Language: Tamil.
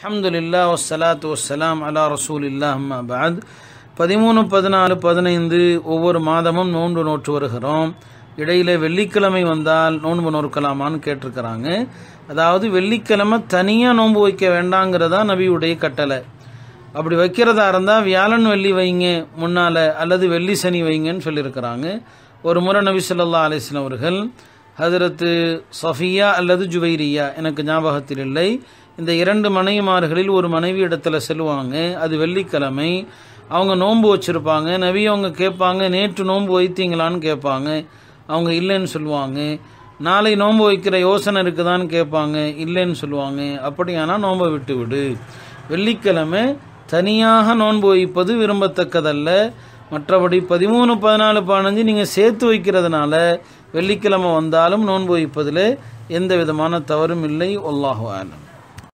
அஹமதுல்லா வசலாத்து வசலாம் அலா ரசூல் இல்லாஹம்மா பாத் பதிமூணு பதினாலு பதினைந்து ஒவ்வொரு மாதமும் நோன்பு நோற்று வருகிறோம் இடையில வெள்ளிக்கிழமை வந்தால் நோன்பு நோற்கலாமான்னு கேட்டிருக்கிறாங்க அதாவது வெள்ளிக்கிழமை தனியாக நோன்பு வைக்க வேண்டாங்கிறதா நபியுடைய கட்டளை அப்படி வைக்கிறதா இருந்தால் வியாழன் வெள்ளி வைங்க முன்னால் அல்லது வெள்ளி சனி வைங்கன்னு சொல்லியிருக்கிறாங்க ஒரு முறை நபி சொல்லா அலிஸ்லாம் அவர்கள் ஹதரத்து சஃபியா அல்லது ஜுவைரியா எனக்கு ஞாபகத்தில் இல்லை இந்த இரண்டு மனைவிமார்களில் ஒரு மனைவி இடத்துல செல்லுவாங்க அது வெள்ளிக்கிழமை அவங்க நோன்பு வச்சுருப்பாங்க நவி அவங்க கேட்பாங்க நேற்று நோன்பு வைத்தீங்களான்னு கேட்பாங்க அவங்க இல்லைன்னு சொல்லுவாங்க நாளை நோன்பு வைக்கிற யோசனை இருக்குதான்னு கேட்பாங்க இல்லைன்னு சொல்லுவாங்க அப்படியானால் நோன்பை விட்டு விடு வெள்ளிக்கிழமை தனியாக நோன்பு வைப்பது விரும்பத்தக்கதல்ல மற்றபடி பதிமூணு பதினாலு பதினஞ்சு நீங்கள் சேர்த்து வைக்கிறதுனால வெள்ளிக்கிழமை வந்தாலும் நோன்பு வைப்பதில் எந்த விதமான தவறும் இல்லை ஒல்லாகுவாலும்